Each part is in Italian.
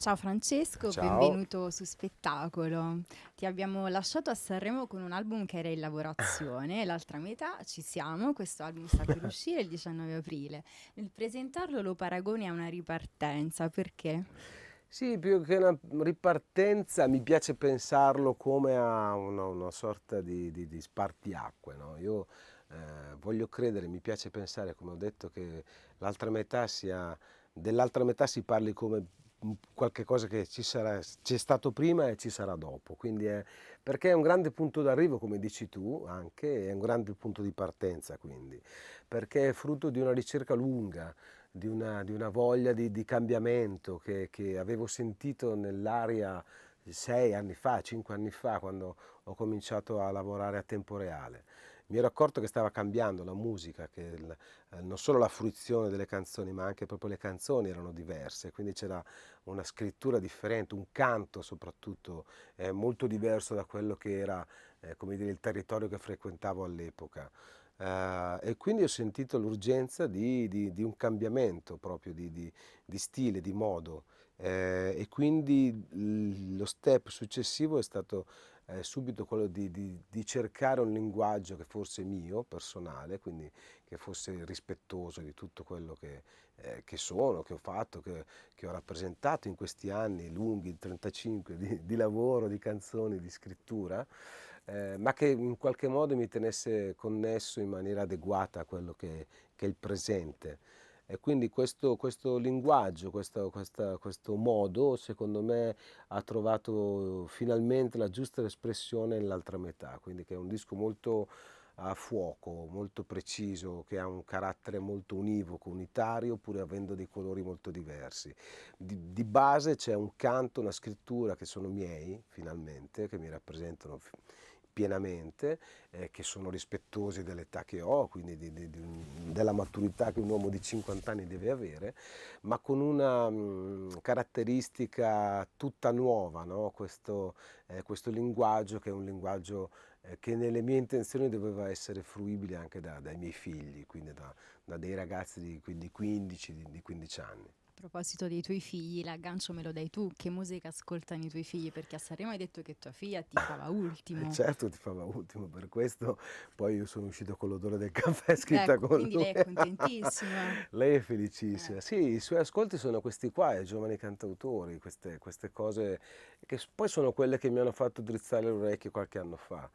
Ciao Francesco, Ciao. benvenuto su Spettacolo. Ti abbiamo lasciato a Sanremo con un album che era in lavorazione, l'altra metà ci siamo, questo album sta per uscire il 19 aprile. Nel presentarlo lo paragoni a una ripartenza, perché? Sì, più che una ripartenza mi piace pensarlo come a una, una sorta di, di, di spartiacque. No? Io eh, voglio credere, mi piace pensare, come ho detto, che l'altra metà sia... Dell'altra metà si parli come qualche cosa che ci sarà, c'è stato prima e ci sarà dopo, quindi è, perché è un grande punto d'arrivo come dici tu anche, è un grande punto di partenza quindi, perché è frutto di una ricerca lunga, di una, di una voglia di, di cambiamento che, che avevo sentito nell'aria sei anni fa, cinque anni fa, quando ho cominciato a lavorare a tempo reale mi ero accorto che stava cambiando la musica, che il, eh, non solo la fruizione delle canzoni, ma anche proprio le canzoni erano diverse, quindi c'era una scrittura differente, un canto soprattutto eh, molto diverso da quello che era eh, dire, il territorio che frequentavo all'epoca. Uh, e quindi ho sentito l'urgenza di, di, di, un cambiamento proprio di, di stile, di modo eh, e quindi lo step successivo è stato è eh, subito quello di, di, di, cercare un linguaggio che fosse mio, personale, quindi che fosse rispettoso di tutto quello che, eh, che sono, che ho fatto, che, che, ho rappresentato in questi anni lunghi, 35, di, di lavoro, di canzoni, di scrittura, eh, ma che in qualche modo mi tenesse connesso in maniera adeguata a quello che, che è il presente. E quindi questo, questo linguaggio, questo, questa, questo modo, secondo me, ha trovato finalmente la giusta espressione nell'altra metà, quindi che è un disco molto a fuoco, molto preciso, che ha un carattere molto univoco, unitario, pur avendo dei colori molto diversi. Di, di base c'è un canto, una scrittura che sono miei, finalmente, che mi rappresentano pienamente, eh, che sono rispettosi dell'età che ho, quindi di, di, di della maturità che un uomo di 50 anni deve avere, ma con una mh, mm, caratteristica tutta nuova, no? questo, eh, questo, linguaggio che è un linguaggio eh, che nelle mie intenzioni doveva essere fruibile anche da, dai miei figli, quindi da, da dei ragazzi di, 15, di 15 anni proposito dei tuoi figli, l'aggancio me lo dai tu, che musica ascoltano i tuoi figli? Perché a Sanremo hai detto che tua figlia ti fava eh, ultimo. certo ti fava ultimo, per questo poi io sono uscito con l'odore del caffè scritta ecco, con quindi lui. lei è contentissima. lei è felicissima. Eh. Sì, i suoi ascolti sono questi qua, i giovani cantautori, queste, queste cose che poi sono quelle che mi hanno fatto drizzare le orecchie qualche anno fa.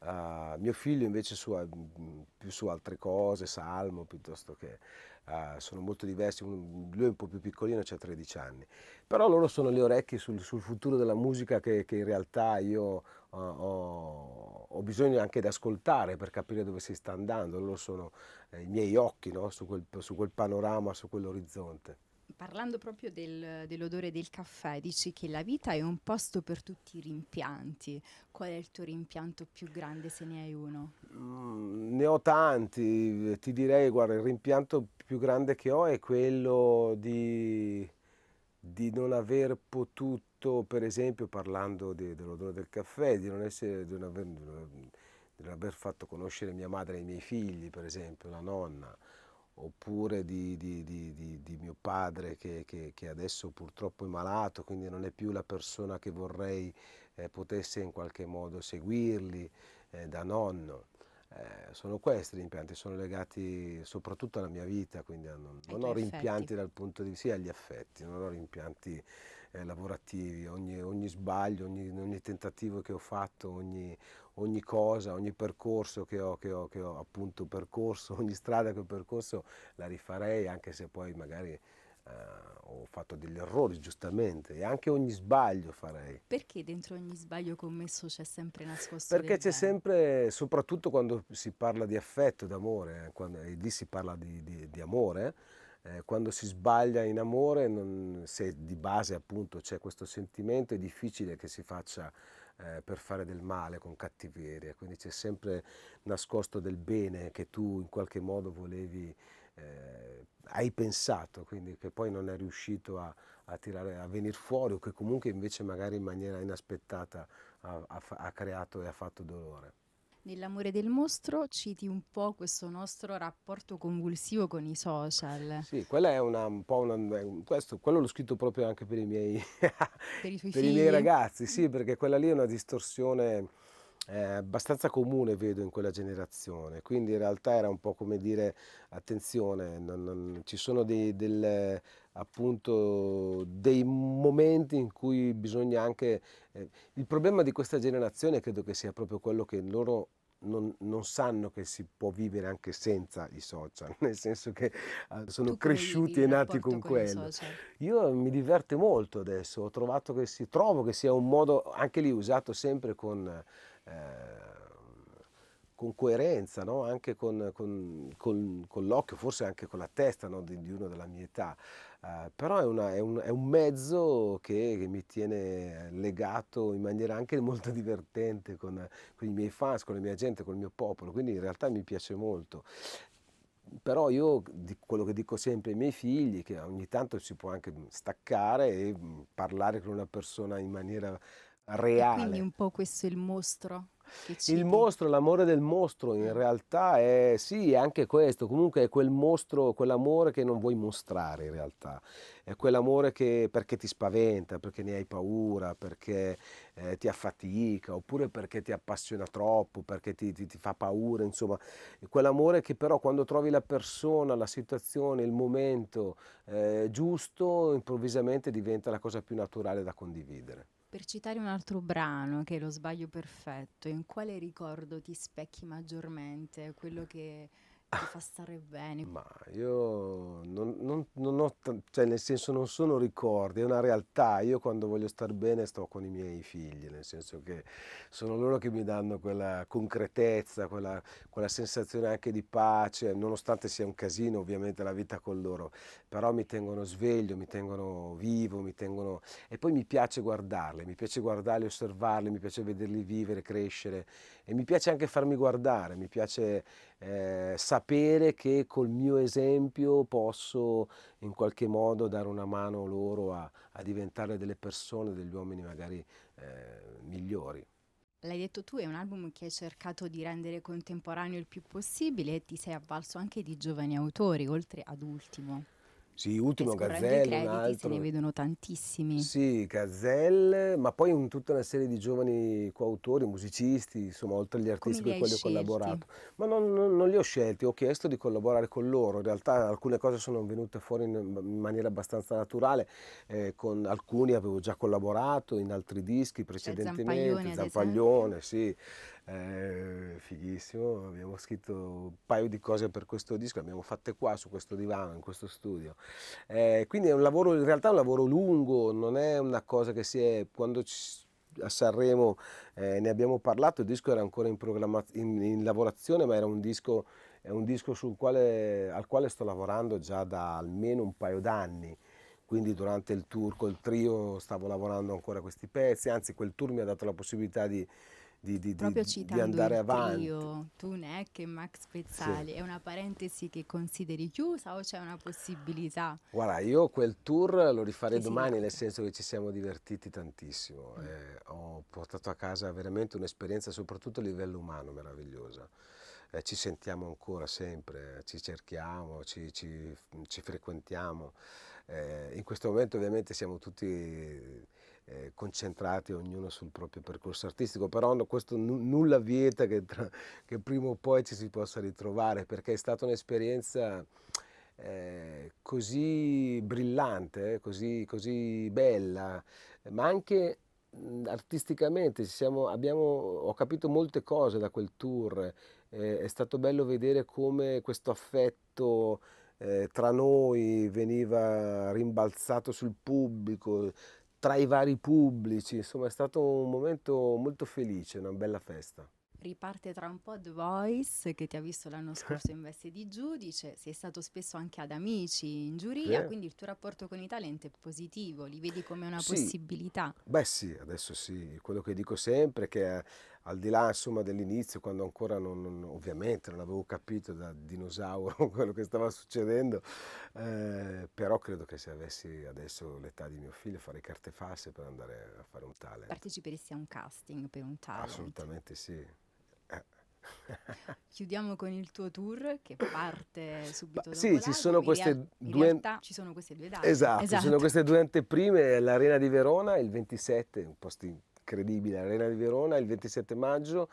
Uh, mio figlio invece su, mm, più su altre cose, Salmo piuttosto che uh, sono molto diversi, lui è un po' più piccolino, ha 13 anni, però loro sono le orecchie sul, sul futuro della musica che, che in realtà io uh, ho, ho, bisogno anche di ascoltare per capire dove si sta andando, loro sono eh, i miei occhi no? su, quel, su quel panorama, su quell'orizzonte parlando proprio del, dell'odore del caffè, dici che la vita è un posto per tutti i rimpianti. Qual è il tuo rimpianto più grande se ne hai uno? Mm, ne ho tanti, ti direi, guarda, il rimpianto più grande che ho è quello di, di non aver potuto, per esempio, parlando di, dell'odore del caffè, di non, essere, di, non aver, di non aver fatto conoscere mia madre e i miei figli, per esempio, la nonna oppure di, di, di, di, mio padre che, che, che, adesso purtroppo è malato, quindi non è più la persona che vorrei eh, potesse in qualche modo seguirli eh, da nonno. Eh, sono questi gli impianti, sono legati soprattutto alla mia vita, quindi non, non ho rimpianti dal punto di vista, sì, agli affetti, non ho rimpianti eh, lavorativi, ogni, ogni sbaglio, ogni, ogni, tentativo che ho fatto, ogni, ogni cosa, ogni percorso che ho, che, ho, che ho, appunto percorso, ogni strada che ho percorso la rifarei anche se poi magari eh, ho fatto degli errori giustamente e anche ogni sbaglio farei. Perché dentro ogni sbaglio commesso c'è sempre nascosto? Perché c'è sempre, soprattutto quando si parla di affetto, d'amore, eh, e lì si parla di, di, di amore, eh, quando si sbaglia in amore, non, se di base appunto c'è questo sentimento, è difficile che si faccia eh, per fare del male con cattiveria, quindi c'è sempre nascosto del bene che tu in qualche modo volevi eh, hai pensato, quindi che poi non è riuscito a, a, tirare, a venire fuori o che comunque invece magari in maniera inaspettata ha, ha, ha creato e ha fatto dolore. Nell'amore del mostro citi un po' questo nostro rapporto convulsivo con i social. Sì, quella è una, un po' una... Questo, quello l'ho scritto proprio anche per i miei, per i per i miei ragazzi, sì, mm. perché quella lì è una distorsione eh, abbastanza comune vedo in quella generazione, quindi in realtà era un po' come dire attenzione, non, non, ci sono dei, del, appunto, dei, momenti in cui bisogna anche... Eh, il problema di questa generazione credo che sia proprio quello che loro non, non, sanno che si può vivere anche senza i social, nel senso che ah, sono tu cresciuti e nati con, con quello. Io mi diverto molto adesso, ho trovato che si, trovo che sia un modo, anche lì usato sempre con Ehm, con coerenza, no? anche con, con, con, con l'occhio, forse anche con la testa no? di, di, uno della mia età, uh, però è, una, è, un, è, un, mezzo che, che, mi tiene legato in maniera anche molto divertente con, i miei fans, con la mia gente, con il mio popolo, quindi in realtà mi piace molto. Però io quello che dico sempre ai miei figli, che ogni tanto si può anche staccare e mm, parlare con una persona in maniera reale. E quindi un po' questo è il mostro il mostro, l'amore del mostro in eh. realtà è sì, è anche questo, comunque è quel mostro, quell'amore che non vuoi mostrare in realtà, è quell'amore che perché ti spaventa, perché ne hai paura, perché eh, ti affatica, oppure perché ti appassiona troppo, perché ti, ti, ti fa paura, insomma, quell'amore che però quando trovi la persona, la situazione, il momento eh, giusto, improvvisamente diventa la cosa più naturale da condividere. Per citare un altro brano che è Lo sbaglio perfetto, in quale ricordo ti specchi maggiormente? Quello che ti fa stare bene? Ma io non, non, non ho, cioè nel senso non sono ricordi, è una realtà, io quando voglio star bene sto con i miei figli, nel senso che sono loro che mi danno quella concretezza, quella, quella sensazione anche di pace, nonostante sia un casino ovviamente la vita con loro, però mi tengono sveglio, mi tengono vivo, mi tengono... e poi mi piace guardarli, mi piace guardarli, osservarli, mi piace vederli vivere, crescere e mi piace anche farmi guardare, mi piace eh, sapere che col mio esempio posso in qualche modo dare una mano loro a, a diventare delle persone, degli uomini magari eh, migliori. L'hai detto tu, è un album che hai cercato di rendere contemporaneo il più possibile e ti sei avvalso anche di giovani autori, oltre ad ultimo. Sì, ultimo Gazzelle, un altro. Se ne vedono tantissimi. Sì, Gazzelle, ma poi un, tutta una serie di giovani coautori, musicisti, insomma, oltre agli artisti con cui ho collaborato. Ma non, non, non, li ho scelti, ho chiesto di collaborare con loro. In realtà alcune cose sono venute fuori in, in maniera abbastanza naturale. Eh, con alcuni avevo già collaborato in altri dischi cioè precedentemente, cioè Zampaglione, Zampaglione sì. Eh, fighissimo, abbiamo scritto un paio di cose per questo disco, le abbiamo fatte qua su questo divano, in questo studio. Eh, quindi è un lavoro, in realtà è un lavoro lungo, non è una cosa che si è, quando ci, a Sanremo eh, ne abbiamo parlato, il disco era ancora in, in, in lavorazione, ma era un disco, è un disco quale, al quale sto lavorando già da almeno un paio d'anni. Quindi durante il tour col trio stavo lavorando ancora questi pezzi, anzi quel tour mi ha dato la possibilità di, di, di, Proprio di andare avanti. tu ne Tunec che Max Pezzali, sì. è una parentesi che consideri chiusa o c'è una possibilità? Guarda, io quel tour lo rifarei sì, domani, sì. nel senso che ci siamo divertiti tantissimo. Mm. Eh, ho portato a casa veramente un'esperienza, soprattutto a livello umano, meravigliosa. Eh, ci sentiamo ancora sempre, ci cerchiamo, ci, ci, ci frequentiamo. Eh, in questo momento ovviamente siamo tutti eh, concentrati ognuno sul proprio percorso artistico, però no, questo nulla vieta che, tra, che, prima o poi ci si possa ritrovare perché è stata un'esperienza eh, così brillante, eh, così, così bella, ma anche artisticamente siamo, abbiamo, ho capito molte cose da quel tour, eh, è stato bello vedere come questo affetto eh, tra noi veniva rimbalzato sul pubblico, tra i vari pubblici, insomma è stato un momento molto felice, una bella festa. Riparte tra un po' The Voice che ti ha visto l'anno scorso in veste di giudice, sei stato spesso anche ad amici in giuria, sì. quindi il tuo rapporto con i talenti è positivo, li vedi come una sì. possibilità. Beh sì, adesso sì, quello che dico sempre è che al di là insomma dell'inizio, quando ancora non, non, ovviamente non avevo capito da dinosauro quello che stava succedendo, eh, però credo che se avessi adesso l'età di mio figlio farei carte false per andare a fare un talent. Parteciperesti a un casting per un talent? Assolutamente sì. Eh. Chiudiamo con il tuo tour che parte subito Dopo Sì, ci sono, queste due... realtà, ci sono queste due date. Esatto, esatto, ci sono esatto. queste due anteprime, l'Arena di Verona il 27, un posto in incredibile Arena di Verona il 27 maggio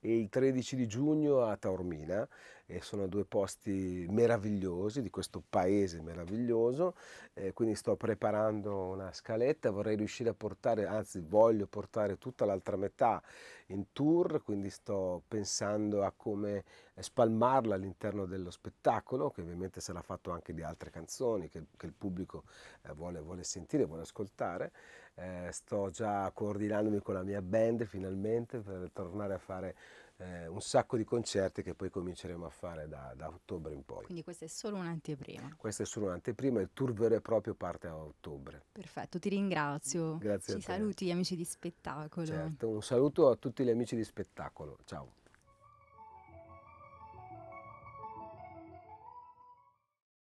e il 13 di giugno a Taormina e sono due posti meravigliosi di questo paese meraviglioso eh, quindi sto preparando una scaletta vorrei riuscire a portare anzi voglio portare tutta l'altra metà in tour quindi sto pensando a come spalmarla all'interno dello spettacolo che ovviamente sarà fatto anche di altre canzoni che, che il pubblico eh, vuole, vuole sentire vuole ascoltare eh, sto già coordinandomi con la mia band finalmente per tornare a fare eh, un sacco di concerti che poi cominceremo a fare da, da, ottobre in poi. Quindi questa è solo un'anteprima. Questa è solo un'anteprima, il tour vero e proprio parte a ottobre. Perfetto, ti ringrazio. Grazie Ci saluti amici di spettacolo. Certo, un saluto a tutti gli amici di spettacolo. Ciao.